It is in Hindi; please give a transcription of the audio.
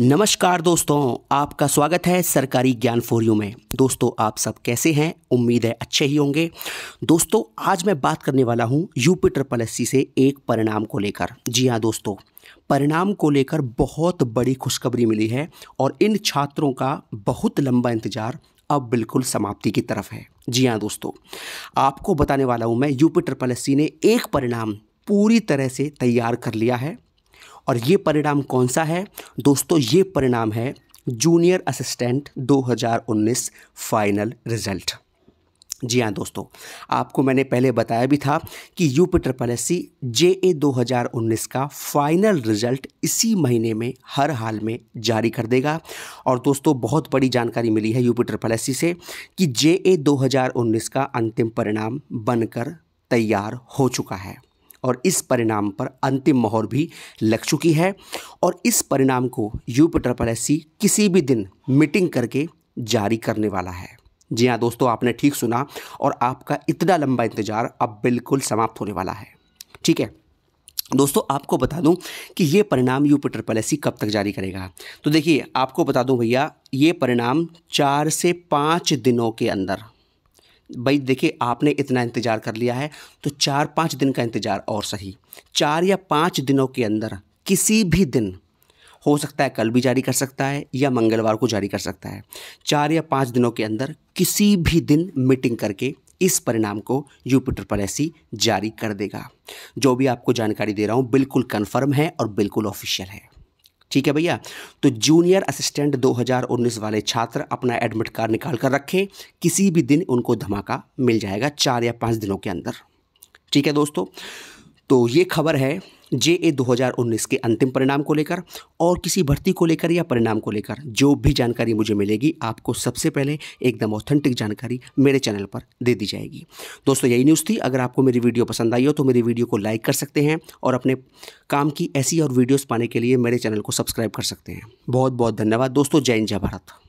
नमस्कार दोस्तों आपका स्वागत है सरकारी ज्ञान फोरियो में दोस्तों आप सब कैसे हैं उम्मीद है अच्छे ही होंगे दोस्तों आज मैं बात करने वाला हूं यूपी ट्रिपल एस से एक परिणाम को लेकर जी हां दोस्तों परिणाम को लेकर बहुत बड़ी खुशखबरी मिली है और इन छात्रों का बहुत लंबा इंतज़ार अब बिल्कुल समाप्ति की तरफ है जी हाँ दोस्तों आपको बताने वाला हूँ मैं यूपी ट्रिपल एस ने एक परिणाम पूरी तरह से तैयार कर लिया है और ये परिणाम कौन सा है दोस्तों ये परिणाम है जूनियर असिस्टेंट 2019 फाइनल रिजल्ट जी हाँ दोस्तों आपको मैंने पहले बताया भी था कि UP triple S C J A दो का फाइनल रिजल्ट इसी महीने में हर हाल में जारी कर देगा और दोस्तों बहुत बड़ी जानकारी मिली है यूपी ट्रिपल एस सी से कि जे ए दो का अंतिम परिणाम बनकर तैयार हो चुका है और इस परिणाम पर अंतिम मोहर भी लग चुकी है और इस परिणाम को यूपी ट्रपल एस किसी भी दिन मीटिंग करके जारी करने वाला है जी हाँ दोस्तों आपने ठीक सुना और आपका इतना लंबा इंतज़ार अब बिल्कुल समाप्त होने वाला है ठीक है दोस्तों आपको बता दूं कि ये परिणाम यूपी ट्रिपल एस कब तक जारी करेगा तो देखिए आपको बता दूं भैया ये परिणाम चार से पाँच दिनों के अंदर भाई देखिए आपने इतना इंतज़ार कर लिया है तो चार पाँच दिन का इंतज़ार और सही चार या पाँच दिनों के अंदर किसी भी दिन हो सकता है कल भी जारी कर सकता है या मंगलवार को जारी कर सकता है चार या पाँच दिनों के अंदर किसी भी दिन मीटिंग करके इस परिणाम को यूपिटर ऐसी जारी कर देगा जो भी आपको जानकारी दे रहा हूँ बिल्कुल कन्फर्म है और बिल्कुल ऑफिशियल है ठीक है भैया तो जूनियर असिस्टेंट 2019 वाले छात्र अपना एडमिट कार्ड निकाल कर रखें किसी भी दिन उनको धमाका मिल जाएगा चार या पाँच दिनों के अंदर ठीक है दोस्तों तो ये खबर है जे ए दो के अंतिम परिणाम को लेकर और किसी भर्ती को लेकर या परिणाम को लेकर जो भी जानकारी मुझे मिलेगी आपको सबसे पहले एकदम ऑथेंटिक जानकारी मेरे चैनल पर दे दी जाएगी दोस्तों यही न्यूज़ थी अगर आपको मेरी वीडियो पसंद आई हो तो मेरी वीडियो को लाइक कर सकते हैं और अपने काम की ऐसी और वीडियोज़ पाने के लिए मेरे चैनल को सब्सक्राइब कर सकते हैं बहुत बहुत धन्यवाद दोस्तों जय हिंद जय भारत